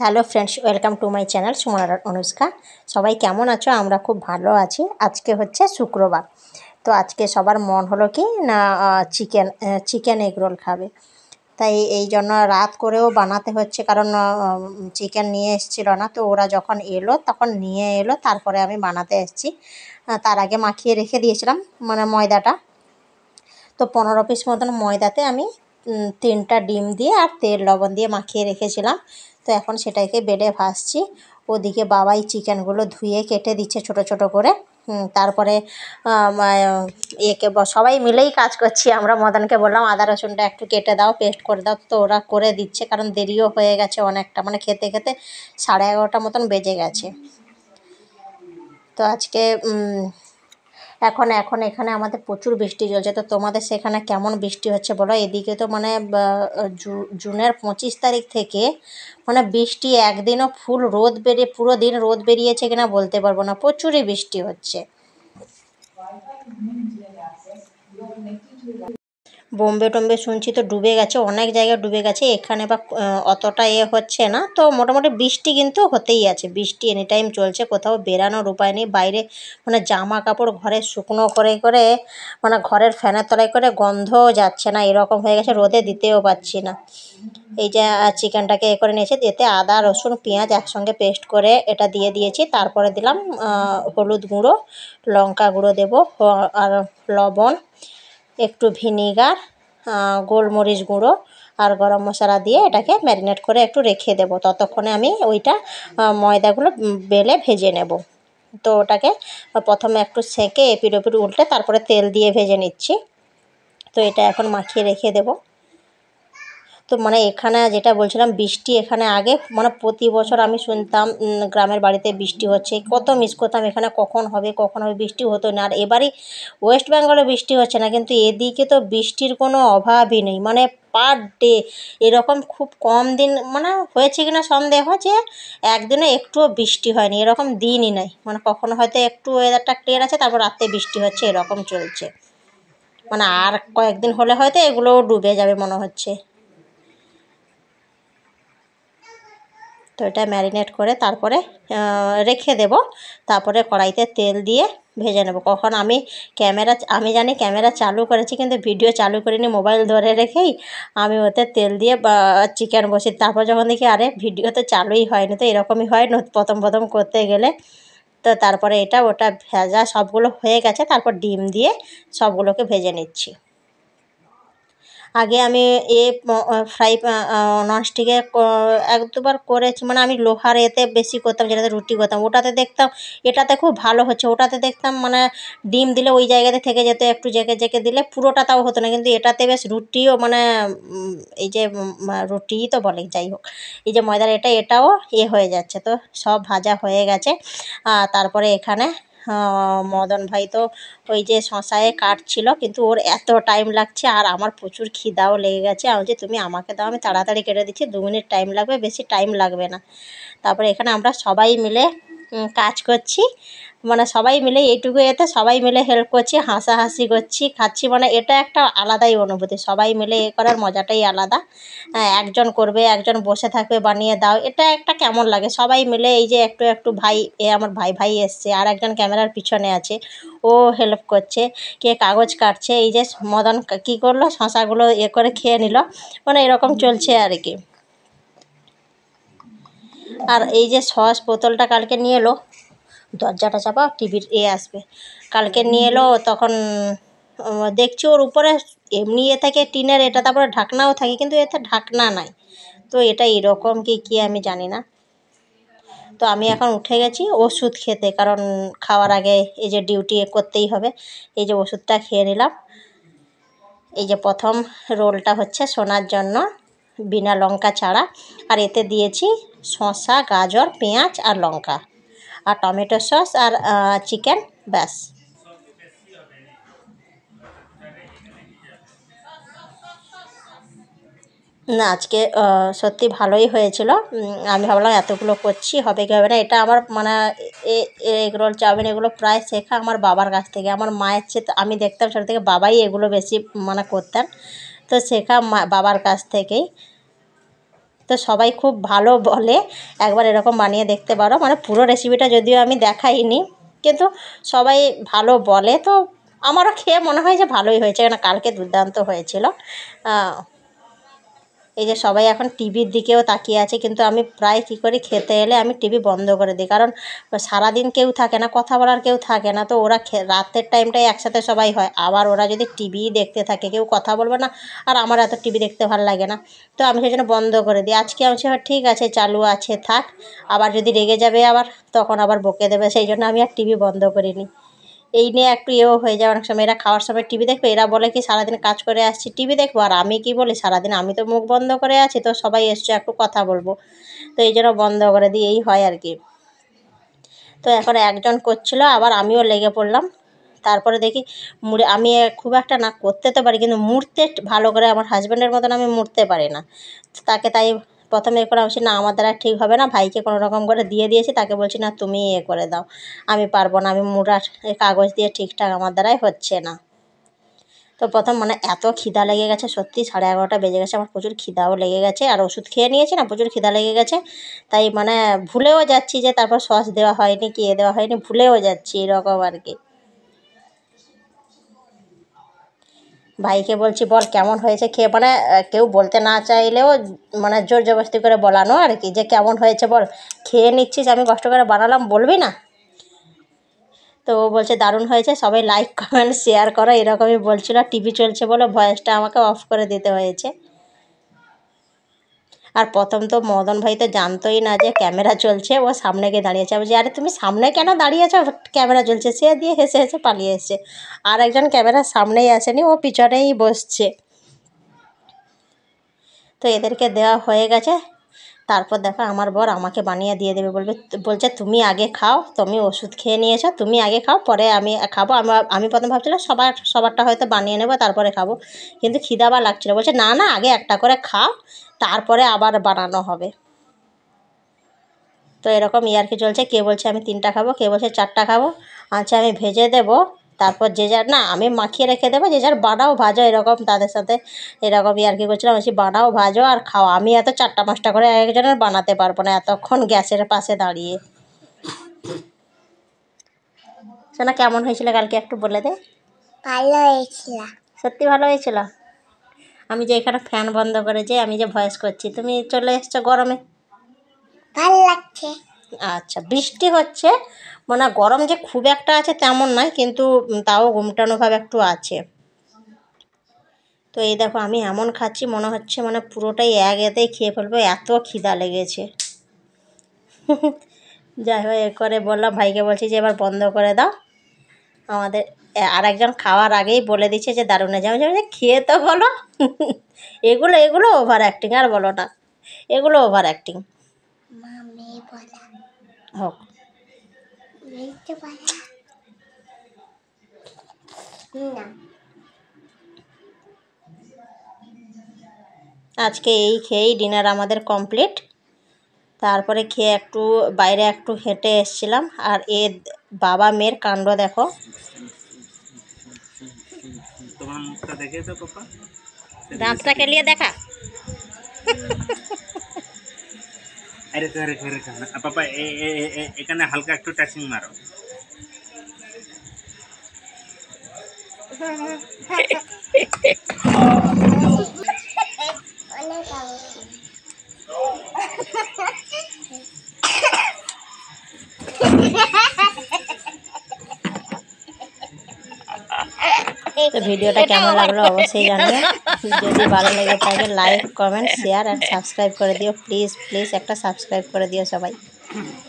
hello friends welcome to my channel সুমনার অনুষ্কা সবাই কেমন আছো আমরা খুব ভালো আছি আজকে হচ্ছে শুক্রবার তো আজকে সবার মন হলো কি না চিকেন চিকেন এগ রোল খাবে তাই এই জন্য রাত করেও বানাতে হচ্ছে কারণ চিকেন নিয়ে এসেছিলো না তো ওরা যখন এলো তখন নিয়ে এলো তারপরে আমি বানাতে এসেছি তার আগে মাখিয়ে রেখে দিয়েছিলাম মানে ময়দাটা তো পনেরো পিস মতন ময়দাতে আমি তিনটা ডিম দিয়ে আর তেল লবণ দিয়ে মাখিয়ে রেখেছিলাম তো এখন সেটাকে বেডে ভাসছি ওদিকে বাবাই চিকেনগুলো ধুয়ে কেটে দিচ্ছে ছোট ছোট করে তারপরে একে সবাই মিলেই কাজ করছি আমরা মদনকে বললাম আদা রসুনটা একটু কেটে দাও পেস্ট করে দাও তো ওরা করে দিচ্ছে কারণ দেরিও হয়ে গেছে অনেকটা মানে খেতে খেতে সাড়ে এগারোটা মতন বেজে গেছে তো আজকে এখন এখন এখানে আমাদের প্রচুর বৃষ্টি চলছে তো তোমাদের সেখানে কেমন বৃষ্টি হচ্ছে বলো এদিকে তো মানে জুনের পঁচিশ তারিখ থেকে মানে বৃষ্টি একদিনও ফুল রোদ বেরিয়ে পুরো দিন রোদ বেরিয়েছে কিনা বলতে পারবো না প্রচুরই বৃষ্টি হচ্ছে বোম্বে টোম্বে শুনছি তো ডুবে গেছে অনেক জায়গায় ডুবে গেছে এখানে বা অতটা এ হচ্ছে না তো মোটামুটি বৃষ্টি কিন্তু হতেই আছে বৃষ্টি এনি টাইম চলছে কোথাও বেরানোর উপায় নেই বাইরে মানে জামা কাপড় ঘরে শুকনো করে করে মানে ঘরের ফ্যানের তলায় করে গন্ধও যাচ্ছে না এরকম হয়ে গেছে রোদে দিতেও পাচ্ছি না এই যে চিকেনটাকে এ করে নিয়েছি এতে আদা রসুন পেঁয়াজ একসঙ্গে পেস্ট করে এটা দিয়ে দিয়েছি তারপরে দিলাম হলুদ গুঁড়ো লঙ্কা গুঁড়ো দেবো আর লবণ একটু ভিনিগার গোলমরিচ গুঁড়ো আর গরম মশলা দিয়ে এটাকে ম্যারিনেট করে একটু রেখে দেব ততক্ষণে আমি ওইটা ময়দাগুলো বেলে ভেজে নেব তো ওটাকে প্রথমে একটু সেঁকে এপিট ওপিট উল্টে তারপরে তেল দিয়ে ভেজে নিচ্ছি তো এটা এখন মাখিয়ে রেখে দেবো তো মানে এখানে যেটা বলছিলাম বৃষ্টি এখানে আগে মানে প্রতি বছর আমি শুনতাম গ্রামের বাড়িতে বৃষ্টি হচ্ছে কত মিস করতাম এখানে কখন হবে কখন হবে বৃষ্টি হতো না আর এবারই ওয়েস্ট বেঙ্গলে বৃষ্টি হচ্ছে না কিন্তু এদিকে তো বৃষ্টির কোনো অভাবই নেই মানে পার ডে এরকম খুব কম দিন মানে হয়েছে কি না সন্দেহ যে একদিনে একটুও বৃষ্টি হয়নি এরকম দিনই নাই মানে কখনো হয়তো একটু ওয়েদারটা ক্লিয়ার আছে তারপর রাতে বৃষ্টি হচ্ছে এরকম চলছে মানে আর কয়েকদিন হলে হয়তো এগুলোও ডুবে যাবে মনে হচ্ছে তো এটা ম্যারিনেট করে তারপরে রেখে দেব তারপরে কড়াইতে তেল দিয়ে ভেজে নেব কখন আমি ক্যামেরা আমি জানি ক্যামেরা চালু করেছি কিন্তু ভিডিও চালু করিনি মোবাইল ধরে রেখেই আমি ওতে তেল দিয়ে চিকেন বসি তারপর যখন দেখি আরে ভিডিও তো চালুই হয়নি তো এরকমই হয় প্রথম প্রথম করতে গেলে তো তারপরে এটা ওটা ভেজা সবগুলো হয়ে গেছে তারপর ডিম দিয়ে সবগুলোকে ভেজে নিচ্ছি আগে আমি এ ফ্রাই ননস্টিকে এক দুবার করেছি মানে আমি লোহার এতে বেশি করতাম যেটাতে রুটি করতাম ওটাতে দেখতাম এটাতে খুব ভালো হচ্ছে ওটাতে দেখতাম মানে ডিম দিলে ওই জায়গাতে থেকে যেত একটু জেঁকে জেঁকে দিলে পুরোটা তাও হতো না কিন্তু এটাতে বেশ রুটিও মানে এই যে রুটি তো বলে যাই হোক এই যে ময়দার এটা এটাও এ হয়ে যাচ্ছে তো সব ভাজা হয়ে গেছে তারপরে এখানে হ্যাঁ, মদন ভাই তো ওই যে শশায় কাটছিল কিন্তু ওর এত টাইম লাগছে আর আমার প্রচুর খিদাও লেগে গেছে আমি যে তুমি আমাকে দাও আমি তাড়াতাড়ি কেটে দিচ্ছি দু মিনিট টাইম লাগবে বেশি টাইম লাগবে না তারপরে এখানে আমরা সবাই মিলে কাজ করছি মানে সবাই মিলে এইটুকু এতে সবাই মিলে হেল্প করছি হাসাহাসি করছি খাচ্ছি মানে এটা একটা আলাদাই অনুভূতি সবাই মিলে এ করার মজাটাই আলাদা হ্যাঁ, একজন করবে একজন বসে থাকবে বানিয়ে দাও এটা একটা কেমন লাগে সবাই মিলে এই যে একটু একটু ভাই এ আমার ভাই ভাই এসছে আর একজন ক্যামেরার পিছনে আছে ও হেল্প করছে কে কাগজ কাটছে এই যে মদন কি করলো শশাগুলো এ করে খেয়ে নিল মানে এরকম চলছে আর কি আর এই যে সস বোতলটা কালকে নিয়ে এলো দরজাটা চাপা টিভির এ আসবে কালকে নিয়ে এলো তখন দেখছি ওর উপরে এমনি এ থাকে টিনের এটা তারপরে ঢাকনাও থাকে কিন্তু এতে ঢাকনা নাই তো এটা এরকম কি কি আমি জানি না তো আমি এখন উঠে গেছি ওষুধ খেতে কারণ খাওয়ার আগে এই যে ডিউটি করতেই হবে এই যে ওষুধটা খেয়ে নিলাম এই যে প্রথম রোলটা হচ্ছে সোনার জন্য বিনা লঙ্কা ছাড়া আর এতে দিয়েছি শসা গাজর পেঁয়াজ আর লঙ্কা আর টমেটো সস আর চিকেন ব্যাস না আজকে সত্যি ভালোই হয়েছিল আমি ভাবলাম এতগুলো করছি হবে কি হবে না এটা আমার মানে এগরোল চাউমিন এগুলো প্রায় শেখা আমার বাবার কাছ থেকে আমার মায়ের চেয়ে আমি দেখতাম ছোটো থেকে বাবাই এগুলো বেশি মানে করতেন তো শেখা বাবার কাছ থেকেই তো সবাই খুব ভালো বলে একবার এরকম বানিয়ে দেখতে পারো মানে পুরো রেসিপিটা যদিও আমি দেখাইনি কিন্তু সবাই ভালো বলে তো আমারও খেয়ে মনে হয় যে ভালোই হয়েছে কেন কালকে দুর্দান্ত হয়েছিল এই যে সবাই এখন টিভির দিকেও তাকিয়ে আছে কিন্তু আমি প্রায় কী করি খেতে এলে আমি টিভি বন্ধ করে দিই কারণ সারাদিন কেউ থাকে না কথা বলার কেউ থাকে না তো ওরা রাতের টাইমটাই একসাথে সবাই হয় আবার ওরা যদি টিভি দেখতে থাকে কেউ কথা বলবে না আর আমার এত টিভি দেখতে ভালো লাগে না তো আমি সেই জন্য বন্ধ করে দিই আজকে আমি সে ঠিক আছে চালু আছে থাক আবার যদি রেগে যাবে আবার তখন আবার বকে দেবে সেই জন্য আমি আর টিভি বন্ধ করিনি এই নিয়ে একটু এও হয়ে যায় অনেক সময় এরা খাওয়ার সময় টিভি দেখবে এরা বলে কি সারাদিন কাজ করে আসছি টিভি দেখবো আর আমি কি বলি সারাদিন আমি তো মুখ বন্ধ করে আছি তো সবাই এসছে একটু কথা বলবো তো এই জন্য বন্ধ করে দিই এই হয় আর কি তো এখন একজন করছিল আবার আমিও লেগে পড়লাম তারপরে দেখি মুড়ে আমি খুব একটা না করতে তো পারি কিন্তু মুড়তে ভালো করে আমার হাজব্যান্ডের মতন আমি মুড়তে পারি না তাকে তাই প্রথমে এরপর আমি না আমার দ্বারা ঠিক হবে না ভাইকে কোনো রকম করে দিয়ে দিয়েছি তাকে বলছি না তুমি এ করে দাও আমি পারবো না আমি মুড়া কাগজ দিয়ে ঠিকঠাক আমার দ্বারাই হচ্ছে না তো প্রথম মানে এত খিদা লেগে গেছে সত্যি সাড়ে এগারোটা বেজে গেছে আমার প্রচুর খিদাও লেগে গেছে আর ওষুধ খেয়ে নিয়েছি না প্রচুর খিদা লেগে গেছে তাই মানে ভুলেও যাচ্ছি যে তারপর সস দেওয়া হয়নি কি এ দেওয়া হয়নি ভুলেও যাচ্ছি এরকম আর কি ভাইকে বলছি বল কেমন হয়েছে খেয়ে মানে কেউ বলতে না চাইলেও মানে জোর জবরদস্তি করে বলানো আর কি যে কেমন হয়েছে বল খেয়ে নিচ্ছিস আমি কষ্ট করে বানালাম বলবি না তো ও বলছে দারুণ হয়েছে সবাই লাইক কমেন্ট শেয়ার করো এরকমই বলছিল টিভি চলছে বলে ভয়েসটা আমাকে অফ করে দিতে হয়েছে আর প্রথম তো মদন ভাই তো জানতোই না যে ক্যামেরা চলছে ও সামনে গিয়ে দাঁড়িয়েছে আমি যে আরে তুমি সামনে কেন দাঁড়িয়েছো ক্যামেরা চলছে সে দিয়ে হেসে হেসে পালিয়ে এসছে আর একজন ক্যামেরার সামনেই আসেনি ও পিছনেই বসছে তো এদেরকে দেওয়া হয়ে গেছে তারপর দেখো আমার বর আমাকে বানিয়ে দিয়ে দেবে বলবে বলছে তুমি আগে খাও তুমি ওষুধ খেয়ে নিয়েছো তুমি আগে খাও পরে আমি খাবো আমার আমি প্রথম ভাবছিলাম সবার সবারটা হয়তো বানিয়ে নেবো তারপরে খাবো কিন্তু খিদাবা লাগছিলো বলছে না না আগে একটা করে খাও তারপরে আবার বানানো হবে তো এরকম ইয়ার্কি চলছে কে বলছে আমি তিনটা খাবো কে বলছে চারটা খাবো আচ্ছা আমি ভেজে দেবো তারপর যে যার না আমি মাখিয়ে রেখে দেবো যে যার বাড়াও ভাজো এরকম তাদের সাথে এরকমই আর কি করছিলাম বলছি বাড়াও ভাজো আর খাওয়া আমি এত চারটা পাঁচটা করে একজনের বানাতে পারবো না এতক্ষণ গ্যাসের পাশে দাঁড়িয়ে সোনা কেমন হয়েছিল কালকে একটু বলে দে ভালো হয়েছিল সত্যি ভালো হয়েছিল আমি যে এখানে ফ্যান বন্ধ করে যে আমি যে ভয়েস করছি তুমি চলে এসছো গরমে ভালো লাগছে আচ্ছা বৃষ্টি হচ্ছে মানে গরম যে খুব একটা আছে তেমন নয় কিন্তু তাও গুমটানোভাবে একটু আছে তো এই দেখো আমি এমন খাচ্ছি মনে হচ্ছে মানে পুরোটাই এক এতেই খেয়ে ফেলবো এত খিদা লেগেছে যাই হোক এ করে বললাম ভাইকে বলছি যে এবার বন্ধ করে দাও আমাদের আর একজন খাওয়ার আগেই বলে দিচ্ছে যে দারুণে যাবে যাবে খেয়ে তো বলো এগুলো এগুলো ওভার অ্যাক্টিং আর বলো না এগুলো ওভার অ্যাক্টিং হোক আজকে এই খেয়েই ডিনার আমাদের কমপ্লিট তারপরে খেয়ে একটু বাইরে একটু হেঁটে এসছিলাম আর এ বাবা মেয়ের কাণ্ড দেখো দাঁতটা কেলিয়ে দেখা আরে তো আরে ঘরে পাপা এখানে হালকা একটু টাচিং মারো তো ভিডিওটা কেমন লাগলো অবশ্যই জানবেন जो भी भारत थे like comment share and subscribe कर दिव्य प्लिज प्लिज एक सबसक्राइब कर दिव्य सबाई